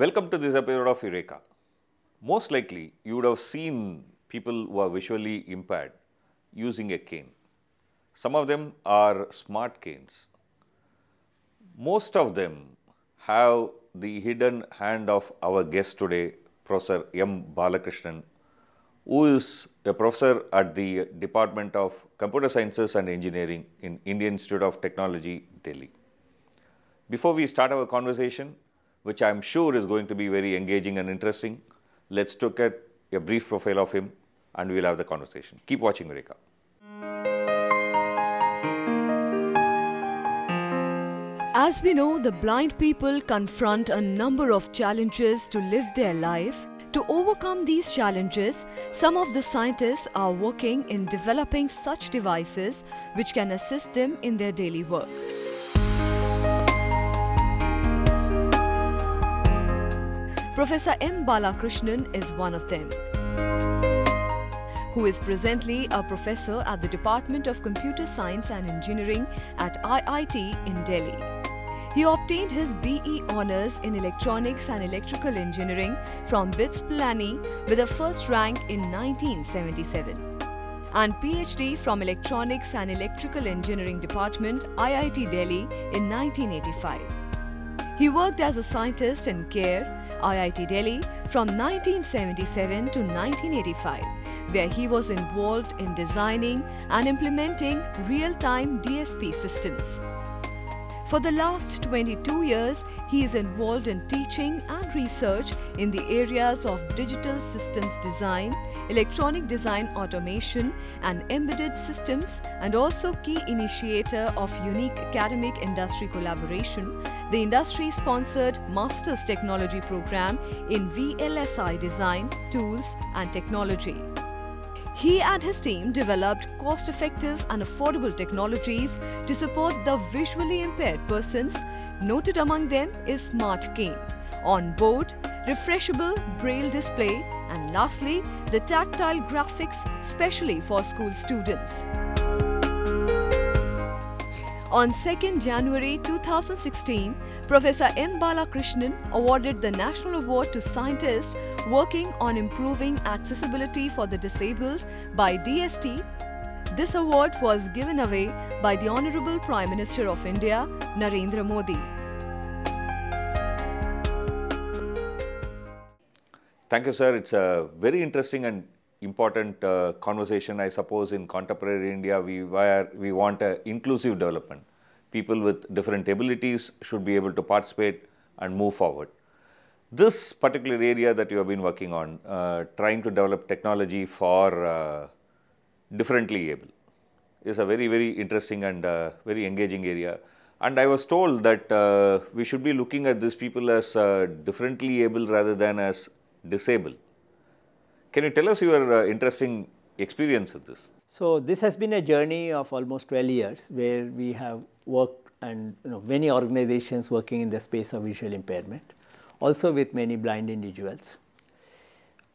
Welcome to this episode of Eureka. Most likely, you would have seen people who are visually impaired using a cane. Some of them are smart canes. Most of them have the hidden hand of our guest today, Professor M. Balakrishnan, who is a professor at the Department of Computer Sciences and Engineering in Indian Institute of Technology, Delhi. Before we start our conversation, which I'm sure is going to be very engaging and interesting. Let's look at a brief profile of him and we'll have the conversation. Keep watching Eureka. As we know, the blind people confront a number of challenges to live their life. To overcome these challenges, some of the scientists are working in developing such devices which can assist them in their daily work. Professor M. Balakrishnan is one of them who is presently a professor at the Department of Computer Science and Engineering at IIT in Delhi. He obtained his BE honors in Electronics and Electrical Engineering from BITS Pilani with a first rank in 1977 and PhD from Electronics and Electrical Engineering Department IIT Delhi in 1985. He worked as a scientist in CARE IIT Delhi from 1977 to 1985, where he was involved in designing and implementing real-time DSP systems. For the last 22 years, he is involved in teaching and research in the areas of digital systems design, electronic design automation and embedded systems and also key initiator of unique academic industry collaboration, the industry-sponsored Masters Technology Program in VLSI Design, Tools and Technology. He and his team developed cost-effective and affordable technologies to support the visually impaired persons. Noted among them is Smart Cane, on-board, refreshable braille display and lastly, the tactile graphics specially for school students. On 2nd January 2016, Professor M. Balakrishnan awarded the National Award to scientists working on improving accessibility for the disabled by DST. This award was given away by the Honorable Prime Minister of India, Narendra Modi. Thank you, sir. It's a uh, very interesting and important uh, conversation, I suppose, in contemporary India. We, we want an inclusive development. People with different abilities should be able to participate and move forward. This particular area that you have been working on, uh, trying to develop technology for uh, differently able, is a very, very interesting and uh, very engaging area. And I was told that uh, we should be looking at these people as uh, differently able rather than as disabled. Can you tell us your uh, interesting experience with this? So this has been a journey of almost 12 years where we have worked and you know, many organizations working in the space of visual impairment, also with many blind individuals.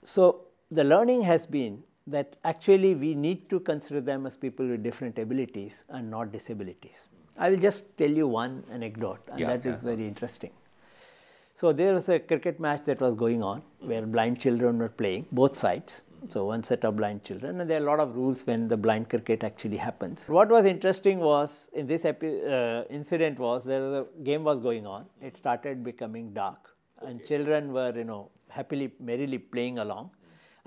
So the learning has been that actually we need to consider them as people with different abilities and not disabilities. I will just tell you one anecdote and yeah, that yeah. is very interesting. So there was a cricket match that was going on where blind children were playing both sides. So one set of blind children and there are a lot of rules when the blind cricket actually happens. What was interesting was in this uh, incident was there was a game was going on. It started becoming dark and children were you know happily merrily playing along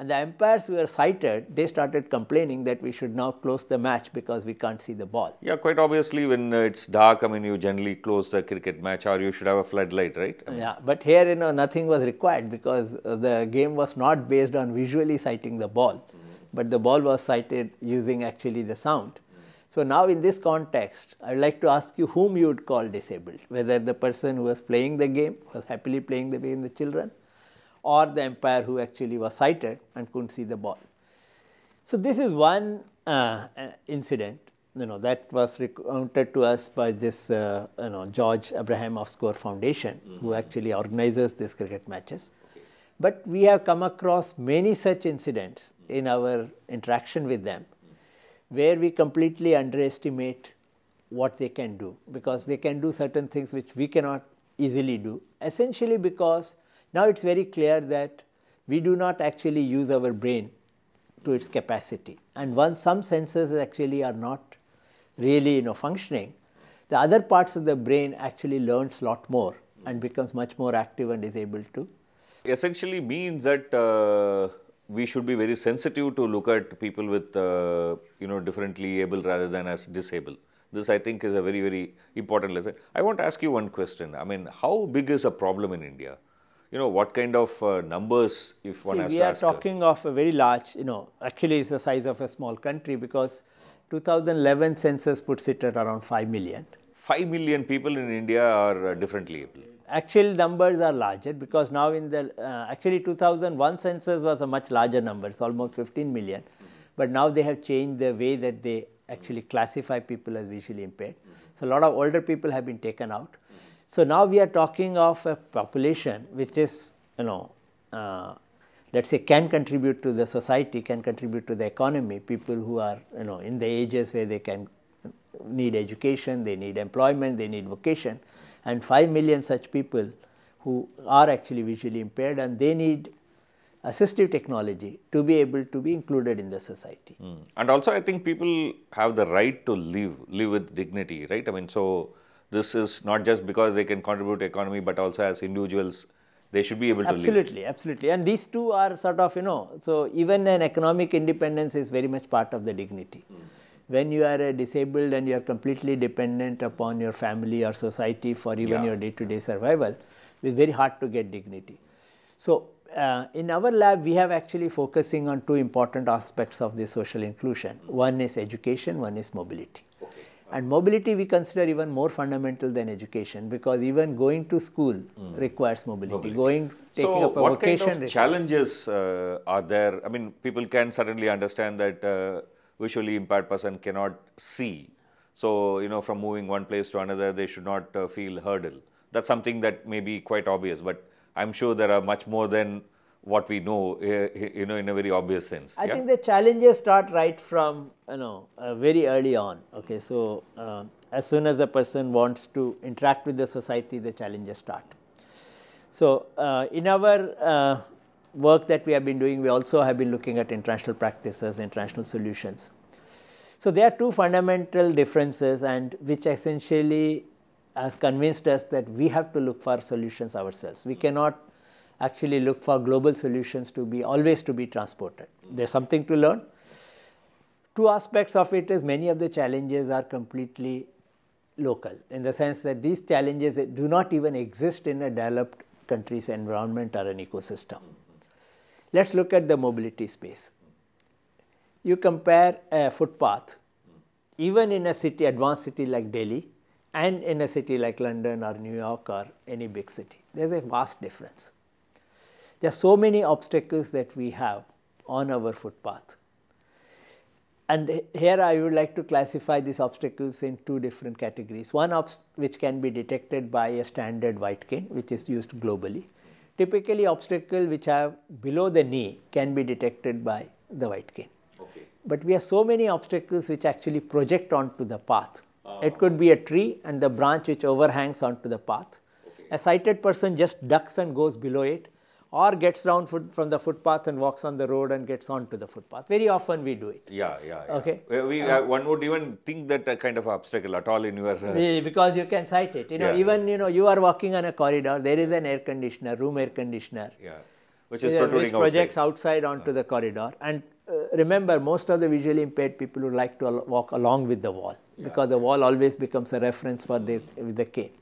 and the umpires who were cited, they started complaining that we should now close the match because we can't see the ball. Yeah, quite obviously when uh, it's dark, I mean, you generally close the cricket match or you should have a floodlight, right? I mean, yeah, but here, you know, nothing was required because uh, the game was not based on visually sighting the ball, mm-hmm. but the ball was sighted using actually the sound. So now in this context, I would like to ask you whom you would call disabled, whether the person who was playing the game, was happily playing the game, the children, or the umpire who actually was sighted and could not see the ball. So, this is one uh, incident you know that was recounted to us by this uh, you know George Abraham of Score Foundation mm -hmm. who mm-hmm. actually organizes these cricket matches. But we have come across many such incidents in our interaction with them where we completely underestimate what they can do because they can do certain things which we cannot easily do essentially because now it is very clear that we do not actually use our brain to its capacity and once some senses actually are not really you know functioning, the other parts of the brain actually learns lot more and becomes much more active and is able to. Essentially means that uh, we should be very sensitive to look at people with uh, you know differently able rather than as disabled. This I think is a very very important lesson. I want to ask you one question. I mean, how big is a problem in India? you know, what kind of uh, numbers if one See, has we to are talking her? of a very large, you know, actually it's the size of a small country because 2011 census puts it at around 5 million. 5 million people in India are uh, differently able. Actual numbers are larger because now in the, uh, actually 2001 census was a much larger number, it's almost 15 million. But now they have changed the way that they actually classify people as visually impaired. So, a lot of older people have been taken out. So, now we are talking of a population which is you know uh, let us say can contribute to the society, can contribute to the economy, people who are you know in the ages where they can need education, they need employment, they need vocation and 5 million such people who are actually visually impaired and they need assistive technology to be able to be included in the society. Mm. And also I think people have the right to live, live with dignity, right? I mean, so this is not just because they can contribute economy, but also as individuals, they should be able to absolutely, live. Absolutely, And these two are sort of, you know, so even an economic independence is very much part of the dignity. Mm. When you are disabled and you are completely dependent upon your family or society for even yeah. your day-to-day survival, it's very hard to get dignity. So, uh, in our lab, we have actually focusing on two important aspects of the social inclusion. One is education, one is mobility. And mobility we consider even more fundamental than education because even going to school mm. requires mobility. mobility. Going taking so up a what vocation. Kind of challenges uh, are there? I mean, people can certainly understand that uh, visually impaired person cannot see. So you know, from moving one place to another, they should not uh, feel hurdle. That's something that may be quite obvious, but I'm sure there are much more than what we know, eh, eh, you know, in a very obvious sense. I yeah? think the challenges start right from, you know, uh, very early on. Okay, so uh, as soon as a person wants to interact with the society, the challenges start. So uh, in our uh, work that we have been doing, we also have been looking at international practices, international solutions. So there are two fundamental differences and which essentially has convinced us that we have to look for solutions ourselves. We cannot actually look for global solutions to be always to be transported. There's something to learn. Two aspects of it is many of the challenges are completely local in the sense that these challenges do not even exist in a developed country's environment or an ecosystem. Let's look at the mobility space. You compare a footpath, even in a city, advanced city like Delhi, and in a city like London or New York or any big city, there is a vast difference. There are so many obstacles that we have on our footpath. And here I would like to classify these obstacles in two different categories. One which can be detected by a standard white cane which is used globally. Typically obstacle which are below the knee can be detected by the white cane. Okay. But we have so many obstacles which actually project onto the path. Ah. It could be a tree and the branch which overhangs onto the path. Okay. A sighted person just ducks and goes below it or gets down from the footpath and walks on the road and gets onto the footpath. Very often we do it. Yeah, yeah. yeah. Okay. We, uh, uh, one would even think that a kind of obstacle at all in your. Uh, because you can sight it. You know, yeah. even you know, you are walking on a corridor. There is an air conditioner, room air conditioner. Yeah. Which is protruding which projects outside, onto uh. the corridor. And uh, remember, most of the visually impaired people would like to walk along with the wall yeah. because the wall always becomes a reference for the with the cane.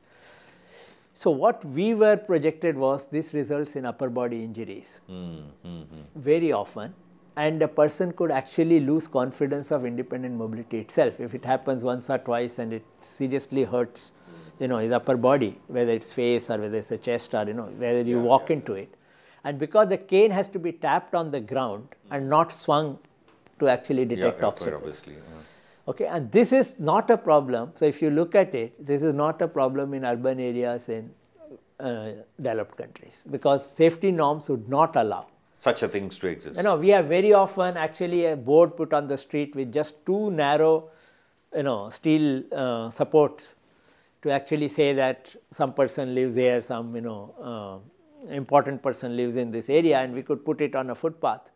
So, what we were projected was this results in upper body injuries mm -hmm. very often and a person could actually lose confidence of independent mobility itself if it happens once or twice and it seriously hurts mm. you know his upper body whether it's face or whether it's a chest or you know whether you yeah, walk yeah. into it and because the cane has to be tapped on the ground and not swung to actually detect yeah, obstacles. Obviously, yeah. Okay, and this is not a problem. So, if you look at it, this is not a problem in urban areas in uh, developed countries because safety norms would not allow such a thing to exist. You know, we have very often actually a board put on the street with just two narrow, you know, steel uh, supports to actually say that some person lives here, some, you know, uh, important person lives in this area and we could put it on a footpath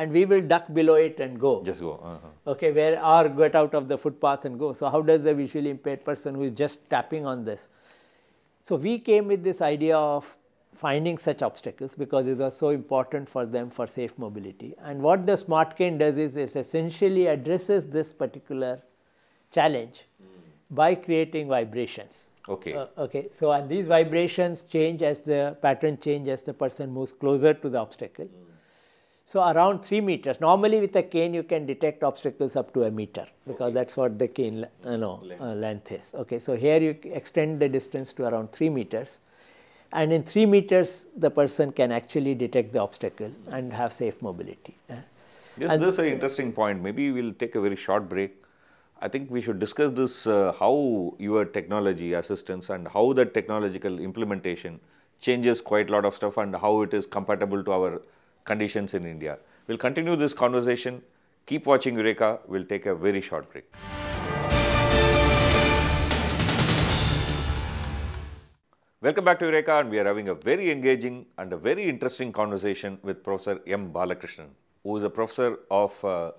and we will duck below it and go. Just go. Uh -huh. Okay, where or get out of the footpath and go. So how does a visually impaired person who is just tapping on this? So we came with this idea of finding such obstacles because these are so important for them for safe mobility. And what the smart cane does is, it essentially addresses this particular challenge by creating vibrations. Okay. Uh, okay. So, and these vibrations change as the pattern change as the person moves closer to the obstacle. Mm. So, around 3 meters. Normally with a cane you can detect obstacles up to a meter because okay. that is what the cane you know, uh, length. Uh, length is. Okay. So, here you extend the distance to around 3 meters and in 3 meters the person can actually detect the obstacle and have safe mobility. Uh, yes, and this is an interesting point. Maybe we will take a very short break. I think we should discuss this uh, how your technology assistance and how the technological implementation changes quite a lot of stuff and how it is compatible to our conditions in India. We'll continue this conversation. Keep watching Eureka. We'll take a very short break. Welcome back to Eureka and we are having a very engaging and a very interesting conversation with Professor M. Balakrishnan, who is a professor of uh,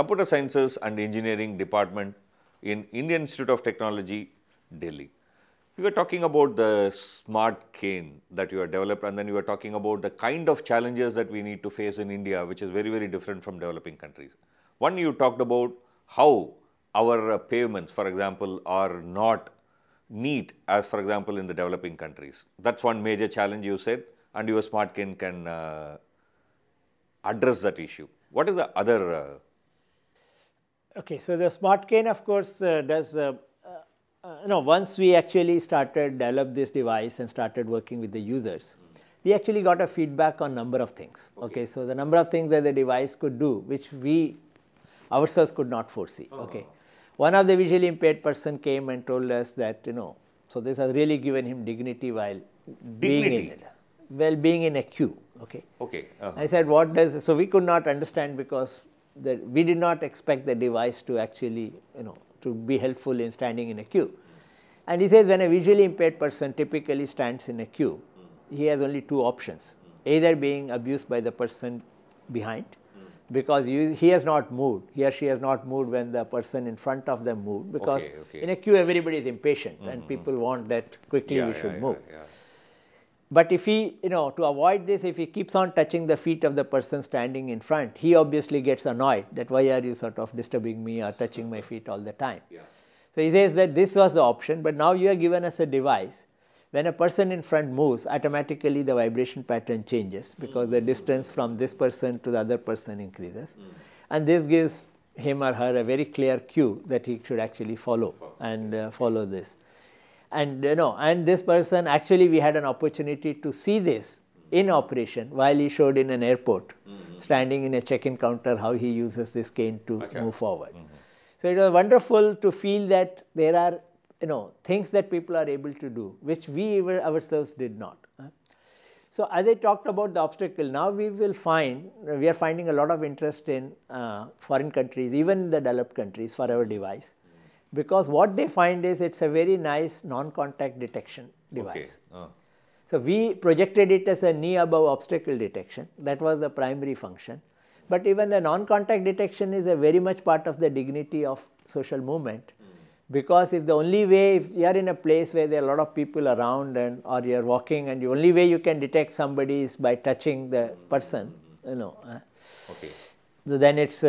Computer Sciences and Engineering Department in Indian Institute of Technology, Delhi. You were talking about the smart cane that you have developed and then you were talking about the kind of challenges that we need to face in India, which is very, very different from developing countries. One, you talked about how our uh, pavements, for example, are not neat as, for example, in the developing countries. That's one major challenge you said and your smart cane can uh, address that issue. What is the other? Uh okay, so the smart cane, of course, uh, does uh, uh, no, once we actually started develop this device and started working with the users, we actually got a feedback on number of things. Okay. okay. so the number of things that the device could do, which we ourselves could not foresee. Uh -huh. Okay, one of the visually impaired person came and told us that you know, so this has really given him dignity while dignity. being in well being in a queue. Okay. Okay. Uh -huh. I said, what does so we could not understand because that we did not expect the device to actually you know to be helpful in standing in a queue. And he says when a visually impaired person typically stands in a queue, he has only two options, either being abused by the person behind because you, he has not moved, he or she has not moved when the person in front of them moved because okay, okay. in a queue everybody is impatient mm -hmm. and mm-hmm. people want that quickly yeah, we should yeah, move. Yeah, but if he, you know, to avoid this, if he keeps on touching the feet of the person standing in front, he obviously gets annoyed that why are you sort of disturbing me or touching my feet all the time. Yeah. So, he says that this was the option, but now you are given us a device. When a person in front moves, automatically the vibration pattern changes because mm -hmm. the distance from this person to the other person increases. Mm -hmm. And this gives him or her a very clear cue that he should actually follow and uh, follow this and you know and this person actually we had an opportunity to see this in operation while he showed in an airport mm -hmm. standing in a check-in counter how he uses this cane to okay. move forward mm -hmm. so it was wonderful to feel that there are you know things that people are able to do which we ourselves did not so as i talked about the obstacle now we will find we are finding a lot of interest in uh, foreign countries even the developed countries for our device because what they find is it's a very nice non-contact detection device. Okay. Ah. So, we projected it as a knee above obstacle detection that was the primary function. But even the non-contact detection is a very much part of the dignity of social movement hmm. because if the only way if you are in a place where there are a lot of people around and or you are walking and the only way you can detect somebody is by touching the hmm. person you know. Ah. Okay. So, then it is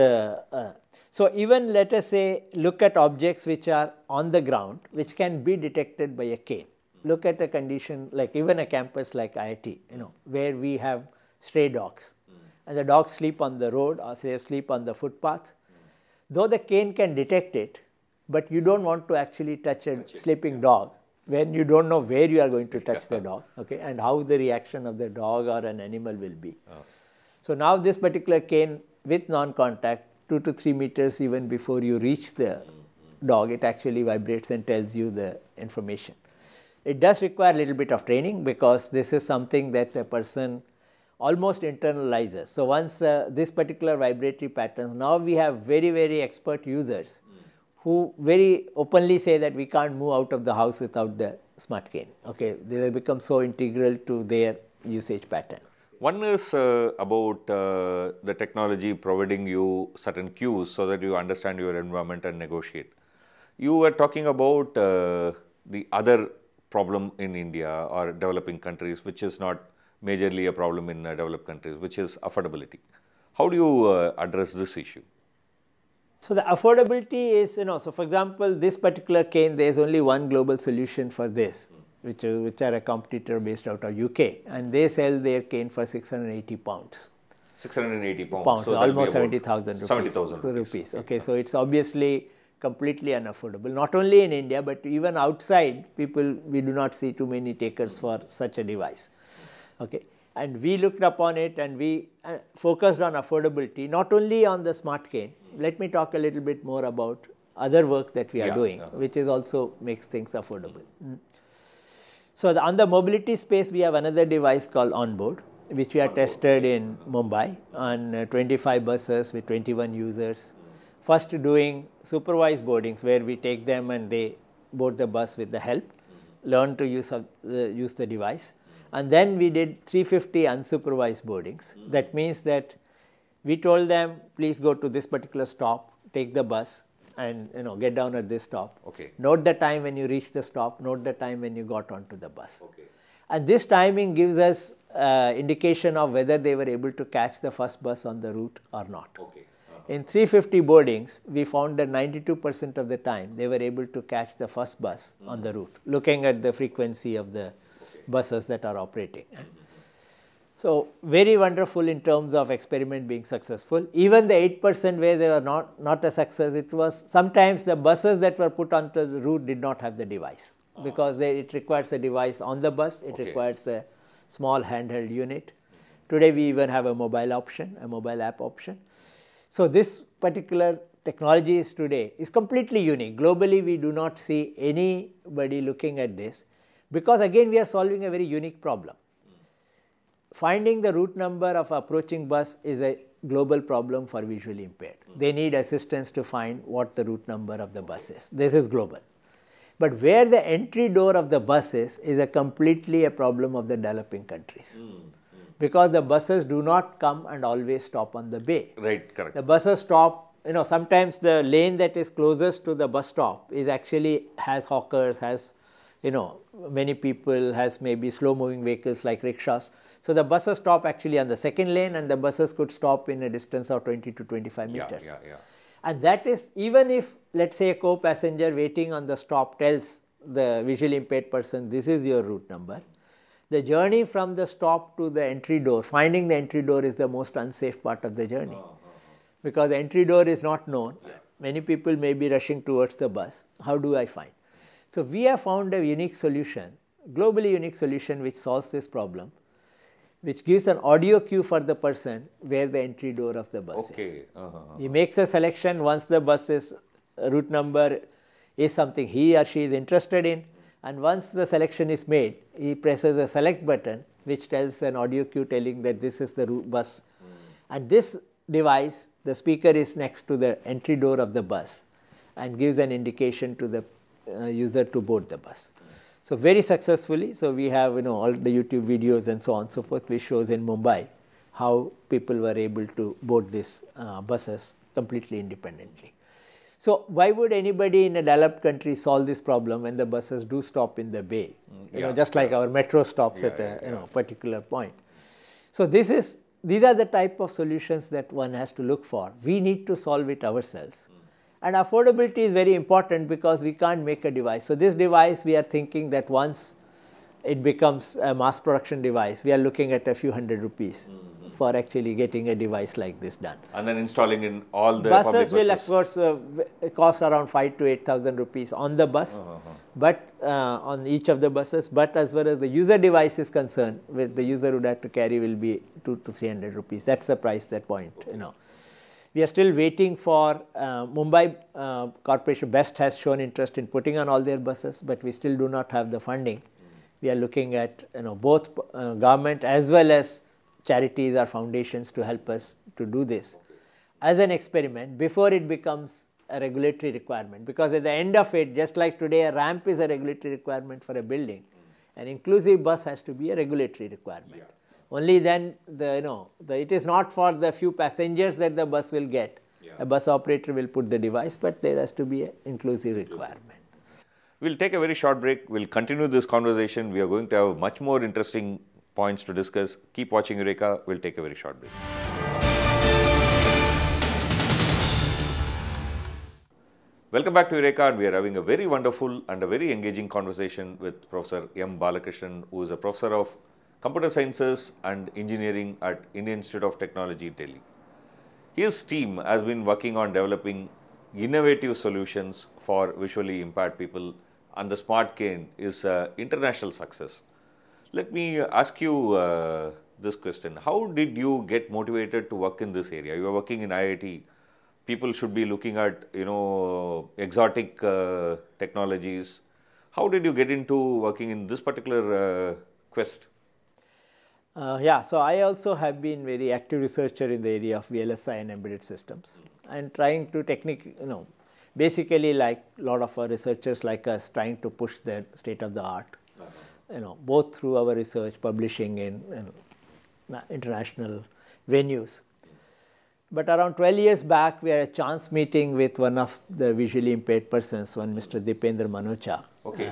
so, even let us say look at objects which are on the ground which can be detected by a cane. Look at a condition like even a campus like IIT, you know, where we have stray dogs and the dogs sleep on the road or say sleep on the footpath. Though the cane can detect it, but you don't want to actually touch a touch sleeping yeah. dog when you don't know where you are going to touch the dog okay, and how the reaction of the dog or an animal will be. Oh. So, now this particular cane with non-contact 2 to 3 meters even before you reach the dog, it actually vibrates and tells you the information. It does require a little bit of training because this is something that a person almost internalizes. So, once uh, this particular vibratory patterns, now we have very, very expert users who very openly say that we can't move out of the house without the smart cane. Okay, they become so integral to their usage pattern. One is uh, about uh, the technology providing you certain cues so that you understand your environment and negotiate. You were talking about uh, the other problem in India or developing countries, which is not majorly a problem in uh, developed countries, which is affordability. How do you uh, address this issue? So the affordability is, you know, so for example, this particular cane, there is only one global solution for this. Mm which, are, uh, which are a competitor based out of UK and they sell their cane for 680 pounds. 680 pounds. pounds so almost 70,000 rupees. 70,000 rupees. rupees. Okay, so it's obviously completely unaffordable. Not only in India, but even outside, people we do not see too many takers for such a device. Okay, and we looked upon it and we uh, focused on affordability, not only on the smart cane. Let me talk a little bit more about other work that we are yeah, doing, uh -huh. which is also makes things affordable. Mm. So, the, on the mobility space, we have another device called onboard, which we have tested in Mumbai on uh, 25 buses with 21 users. First doing supervised boardings where we take them and they board the bus with the help, learn to use, uh, use the device. And then we did 350 unsupervised boardings. Hmm. That means that we told them, please go to this particular stop, take the bus, and you know get down at this stop. Okay. Note the time when you reach the stop. Note the time when you got onto the bus. Okay. And this timing gives us uh, indication of whether they were able to catch the first bus on the route or not. Okay. Uh-huh. In 350 boardings, we found that 92% of the time they were able to catch the first bus mm -hmm. on the mm-hmm. route, looking at the frequency of the okay. buses that are operating. Mm -hmm. So, very wonderful in terms of experiment being successful. Even the 8 percent where they were not, not a success, it was sometimes the buses that were put onto the route did not have the device ah. because they, it requires a device on the bus, it okay. requires a small handheld unit. Today we even have a mobile option, a mobile app option. So, this particular technology is today is completely unique. Globally we do not see anybody looking at this because again we are solving a very unique problem Finding the route number of approaching bus is a global problem for visually impaired. They need assistance to find what the route number of the bus is. This is global. But where the entry door of the bus is, is a completely a problem of the developing countries. Mm because the buses do not come and always stop on the bay. Right, correct. The buses stop, you know, sometimes the lane that is closest to the bus stop is actually has hawkers, has, you know, many people, has maybe slow moving vehicles like rickshaws. So, the buses stop actually on the second lane and the buses could stop in a distance of 20 to 25 meters. Yeah, yeah. And that is even if let us say a co-passenger waiting on the stop tells the visually impaired person this is your route number. The journey from the stop to the entry door, finding the entry door is the most unsafe part of the journey oh, because entry door is not known. Many people may be rushing towards the bus. How do I find? So, we have found a unique solution, globally unique solution which solves this problem which gives an audio cue for the person where the entry door of the bus okay. is. Uh -huh. He uh-huh. makes a selection once the bus is uh, route number is something he or she is interested in and once the selection is made, he presses a select button which tells an audio cue telling that this is the bus hmm. and this device the speaker is next to the entry door of the bus and gives an indication to the uh, user to board the bus. So, very successfully, so we have you know all the YouTube videos and so on so forth which shows in Mumbai how people were able to board these uh, buses completely independently. So, why would anybody in a developed country solve this problem when the buses do stop in the bay, you yeah, know just like yeah. our metro stops yeah, at a you know particular point. So, this is these are the type of solutions that one has to look for. We need to solve it ourselves. Mm. And affordability is very important because we can't make a device. So this device we are thinking that once it becomes a mass production device, we are looking at a few hundred rupees mm -hmm. for actually getting a device like this done. And then installing in all the buses, buses. will of course uh, cost around five to eight thousand rupees on the bus, uh -huh. Uh-huh. but uh, on each of the buses. But as far as the user device is concerned, the user would have to carry will be two to three hundred rupees. That's the price that point, you know. We are still waiting for uh, Mumbai uh, Corporation Best has shown interest in putting on all their buses, but we still do not have the funding. We are looking at you know both uh, government as well as charities or foundations to help us to do this as an experiment before it becomes a regulatory requirement because at the end of it just like today a ramp is a regulatory requirement for a building an inclusive bus has to be a regulatory requirement yeah only then the you know the, it is not for the few passengers that the bus will get. Yeah. A bus operator will put the device, but there has to be an inclusive requirement. We'll take a very short break. We'll continue this conversation. We are going to have much more interesting points to discuss. Keep watching Eureka. We'll take a very short break. Welcome back to Eureka and we are having a very wonderful and a very engaging conversation with Professor M. Balakrishnan who is a professor of Computer Sciences and Engineering at Indian Institute of Technology, Delhi. His team has been working on developing innovative solutions for visually impaired people and the smart cane is an international success. Let me ask you uh, this question. How did you get motivated to work in this area? You are working in IIT. People should be looking at, you know, exotic uh, technologies. How did you get into working in this particular uh, quest? Uh, yeah, so I also have been very active researcher in the area of VLSI and embedded systems and trying to technic, you know, basically like a lot of our researchers like us trying to push the state of the art, you know, both through our research, publishing in you know, international venues. But around 12 years back, we had a chance meeting with one of the visually impaired persons, one Mr. Dipendra Manocha. Okay. Uh,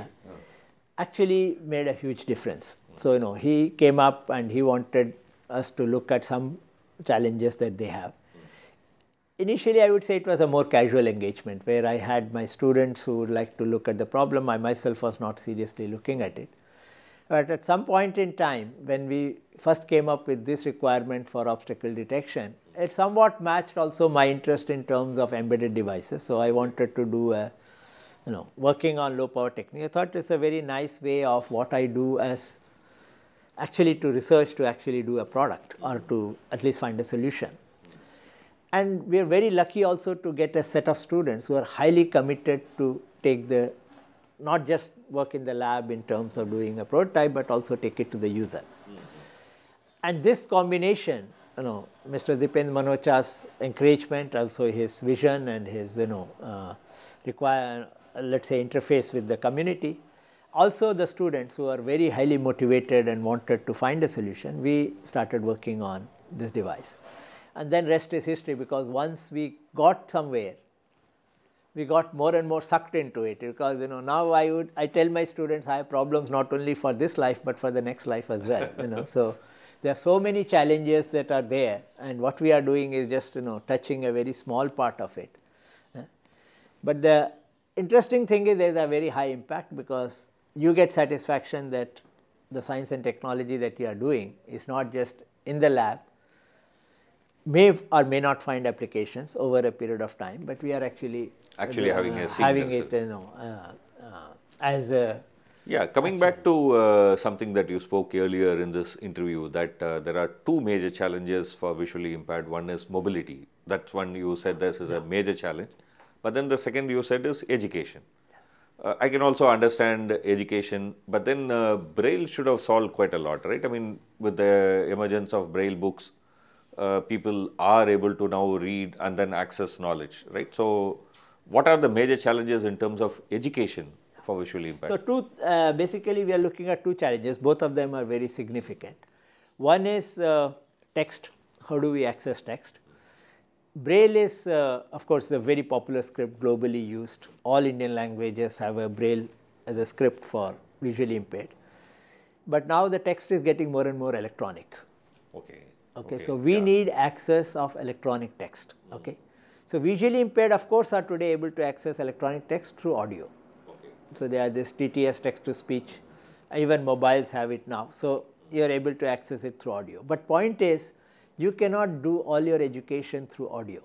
actually made a huge difference so, you know he came up and he wanted us to look at some challenges that they have. Initially, I would say it was a more casual engagement where I had my students who would like to look at the problem. I myself was not seriously looking at it. But at some point in time, when we first came up with this requirement for obstacle detection, it somewhat matched also my interest in terms of embedded devices. So I wanted to do a, you know, working on low power technique. I thought it's a very nice way of what I do as actually to research to actually do a product or to at least find a solution. And we are very lucky also to get a set of students who are highly committed to take the, not just work in the lab in terms of doing a prototype, but also take it to the user. And this combination, you know, Mr. Dipend Manocha's encouragement, also his vision and his, you know, uh, require, let's say, interface with the community, also the students who are very highly motivated and wanted to find a solution, we started working on this device. And then rest is history because once we got somewhere, we got more and more sucked into it because you know now I would I tell my students I have problems not only for this life but for the next life as well you know so there are so many challenges that are there and what we are doing is just you know touching a very small part of it but the interesting thing is there is a very high impact because you get satisfaction that the science and technology that you are doing is not just in the lab may or may not find applications over a period of time, but we are actually actually uh, having having it you know uh, uh, as a yeah. Coming back to uh, something that you spoke earlier in this interview, that uh, there are two major challenges for visually impaired. One is mobility. That's one you said this is yeah. a major challenge, but then the second you said is education. Uh, I can also understand education, but then uh, Braille should have solved quite a lot, right? I mean, with the emergence of Braille books, uh, people are able to now read and then access knowledge, right? So, what are the major challenges in terms of education for visually impaired? So, two, uh, basically we are looking at two challenges, both of them are very significant. One is uh, text, how do we access text? Braille is, uh, of course, a very popular script globally used. All Indian languages have a Braille as a script for visually impaired. But now the text is getting more and more electronic. Okay. Okay, okay so we yeah. need access of electronic text. Mm. Okay. So visually impaired, of course, are today able to access electronic text through audio. Okay. So there are this TTS text to speech, even mobiles have it now. So you are able to access it through audio. But point is, you cannot do all your education through audio.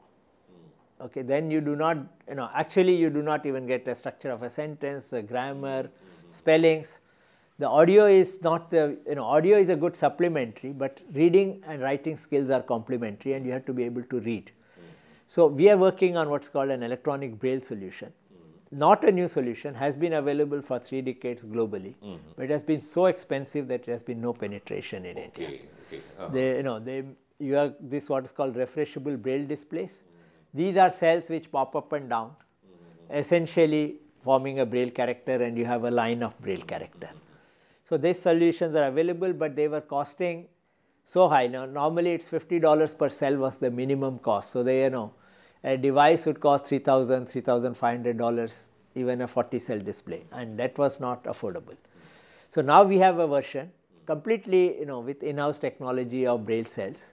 Okay, then you do not, you know, actually you do not even get the structure of a sentence, the grammar, spellings. The audio is not the, you know, audio is a good supplementary, but reading and writing skills are complementary and you have to be able to read. So, we are working on what's called an electronic braille solution. Not a new solution, has been available for three decades globally, but it has been so expensive that there has been no penetration in okay. India. Okay. Uh -huh. They, you know, they you have this what is called refreshable Braille displays. These are cells which pop up and down essentially forming a Braille character and you have a line of Braille character. So, these solutions are available, but they were costing so high. Now, normally it's $50 per cell was the minimum cost. So, they you know a device would cost $3,000, $3,500 even a 40 cell display and that was not affordable. So, now we have a version completely you know with in-house technology of Braille cells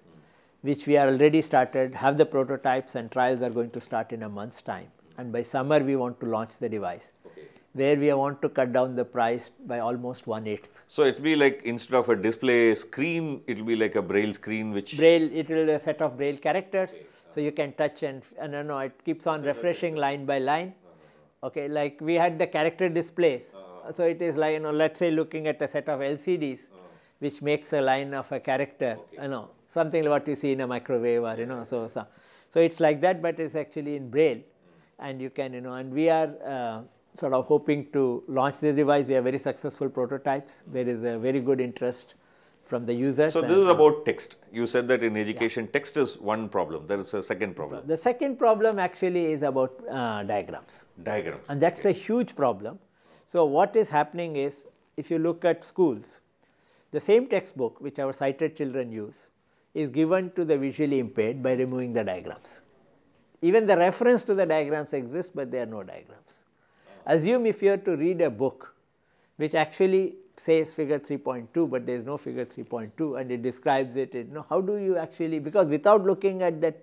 which we are already started, have the prototypes and trials are going to start in a month's time. And by summer, we want to launch the device where we want to cut down the price by almost one eighth. So it'll be like instead of a display screen, it'll be like a braille screen which braille. It will be a set of braille characters, okay. so you can touch and and no, no, it keeps on refreshing line by line. Uh-huh. Okay, like we had the character displays, uh-huh. so it is like you know, let's say looking at a set of LCDs, uh-huh. which makes a line of a character. You know, something like what we see in a microwave or you know so so, so it's like that but it's actually in braille and you can you know and we are uh, sort of hoping to launch this device we have very successful prototypes there is a very good interest from the users. So this is about text. You said that in education, yeah. text is one problem. There is a second problem. The second problem actually is about uh, diagrams. Diagrams. And that's okay. a huge problem. So what is happening is, if you look at schools, the same textbook which our sighted children use, is given to the visually impaired by removing the diagrams. Even the reference to the diagrams exists, but there are no diagrams. Assume if you are to read a book which actually says figure 3.2, but there is no figure 3.2 and it describes it, you know, how do you actually, because without looking at that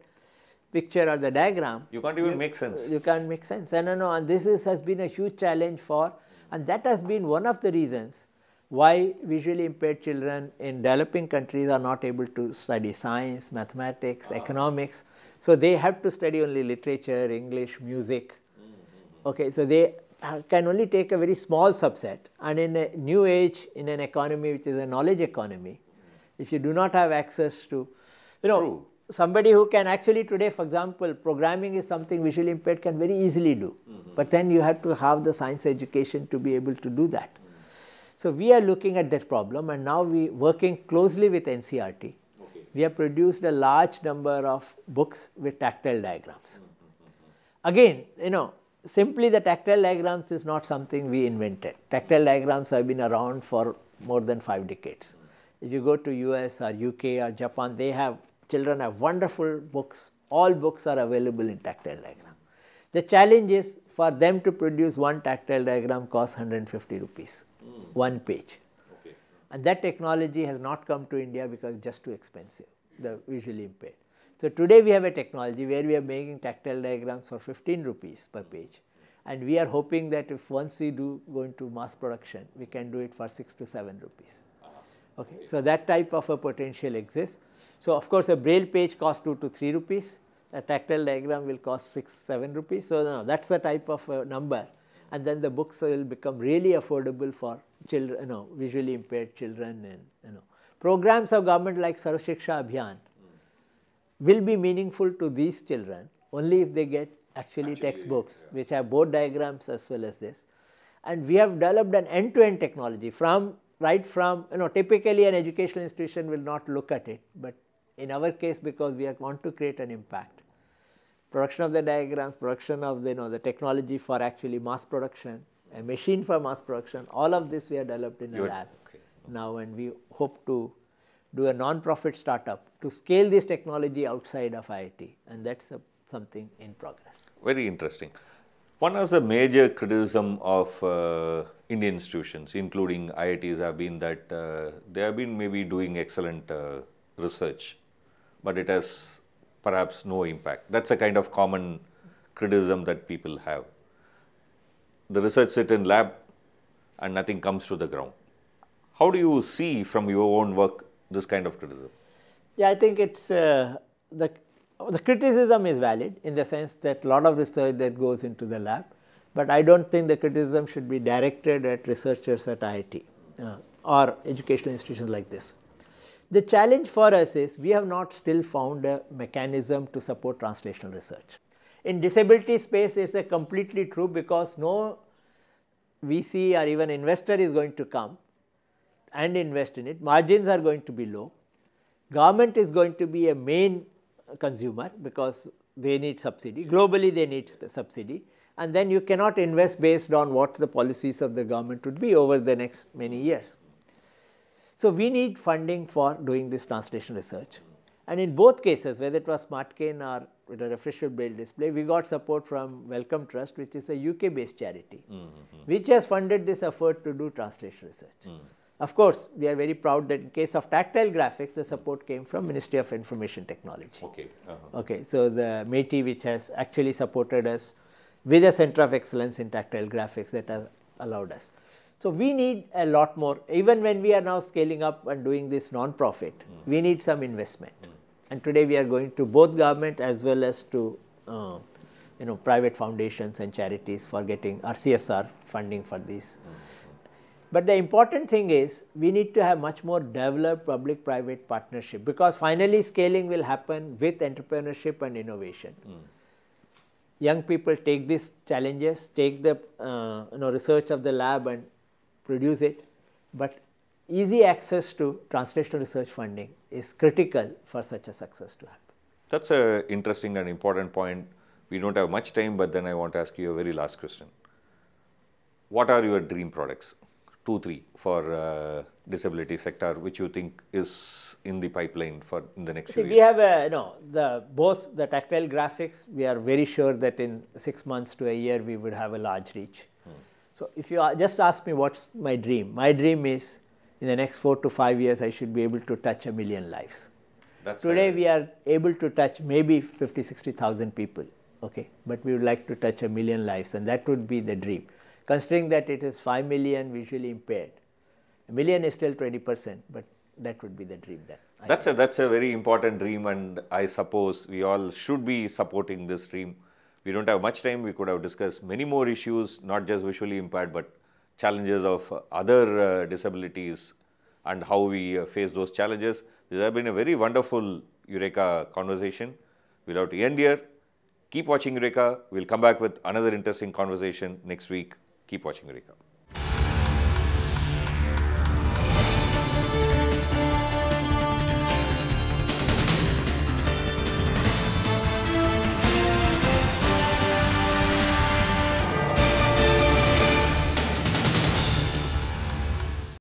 picture or the diagram. You can't even you, make sense. You can't make sense. And, no, no, and this is, has been a huge challenge for, and that has been one of the reasons why visually impaired children in developing countries are not able to study science, mathematics, ah. economics. So they have to study only literature, English, music. Mm -hmm. Okay, so they can only take a very small subset. And in a new age, in an economy which is a knowledge economy, mm. if you do not have access to, you know, True. somebody who can actually today, for example, programming is something visually impaired can very easily do. Mm -hmm. But then you have to have the science education to be able to do that. So, we are looking at that problem and now we working closely with NCRT. Okay. We have produced a large number of books with tactile diagrams. Again, you know, simply the tactile diagrams is not something we invented. Tactile diagrams have been around for more than 5 decades. If you go to US or UK or Japan, they have children have wonderful books. All books are available in tactile diagram. The challenge is for them to produce one tactile diagram costs 150 rupees mm. one page. Okay. And that technology has not come to India because it's just too expensive, the visually impaired. So, today we have a technology where we are making tactile diagrams for 15 rupees per hmm. page and we are hoping that if once we do go into mass production, we can do it for 6 to 7 rupees. Uh-huh. Okay. So, that type of a potential exists. So, of course, a braille page costs 2 to 3 rupees, a tactile diagram will cost 6, 7 rupees. So, no, that is the type of number and then the books will become really affordable for children, you know, visually impaired children and, you know. Programs of government like Sarvashiksha Abhiyan will be meaningful to these children only if they get actually, actually textbooks yeah. which have board diagrams as well as this. And we have developed an end-to-end -end technology from right from you know typically an educational institution will not look at it, but in our case because we want to create an impact production of the diagrams, production of the, you know, the technology for actually mass production, a machine for mass production, all of this we have developed in a lab okay. now and we hope to do a non-profit startup to scale this technology outside of IIT and that's a, something in progress. Very interesting. One of the major criticism of uh, Indian institutions, including IITs, have been that uh, they have been maybe doing excellent uh, research, but it has perhaps no impact. That's a kind of common criticism that people have. The research sit in lab and nothing comes to the ground. How do you see from your own work this kind of criticism? Yeah, I think it's uh, the, the criticism is valid in the sense that a lot of research that goes into the lab, but I don't think the criticism should be directed at researchers at IIT uh, or educational institutions like this. The challenge for us is we have not still found a mechanism to support translational research. In disability space is a completely true because no VC or even investor is going to come and invest in it. Margins are going to be low. Government is going to be a main consumer because they need subsidy. Globally they need subsidy and then you cannot invest based on what the policies of the government would be over the next many years. So we need funding for doing this translation research. And in both cases, whether it was SmartCane or the Refreshable Braille Display, we got support from Wellcome Trust, which is a UK-based charity, mm -hmm. which has funded this effort to do translation research. Mm. Of course, we are very proud that in case of tactile graphics, the support came from Ministry of Information Technology. Okay. Uh -huh. Okay. So the METI, which has actually supported us with a center of excellence in tactile graphics that has allowed us. So, we need a lot more even when we are now scaling up and doing this non-profit, mm. we need some investment mm. and today we are going to both government as well as to uh, you know private foundations and charities for getting our CSR funding for this. Mm. But the important thing is we need to have much more developed public-private partnership because finally scaling will happen with entrepreneurship and innovation hmm. young people take these challenges, take the uh, you know, research of the lab and produce it, but easy access to translational research funding is critical for such a success to happen. That's an interesting and important point. We don't have much time, but then I want to ask you a very last question. What are your dream products, two, three, for uh, disability sector, which you think is in the pipeline for in the next See, few we years? We have, you know, the, both the tactile graphics, we are very sure that in six months to a year, we would have a large reach. So, if you just ask me what is my dream, my dream is in the next 4 to 5 years I should be able to touch a million lives. That's Today we are able to touch maybe 50, 60,000 people, okay, but we would like to touch a million lives and that would be the dream. Considering that it is 5 million visually impaired, a million is still 20 percent, but that would be the dream then. that's a, that's a very important dream and I suppose we all should be supporting this dream. We don't have much time. We could have discussed many more issues, not just visually impaired, but challenges of uh, other uh, disabilities and how we uh, face those challenges. This has been a very wonderful Eureka conversation. We'll have to end here. Keep watching Eureka. We'll come back with another interesting conversation next week. Keep watching Eureka.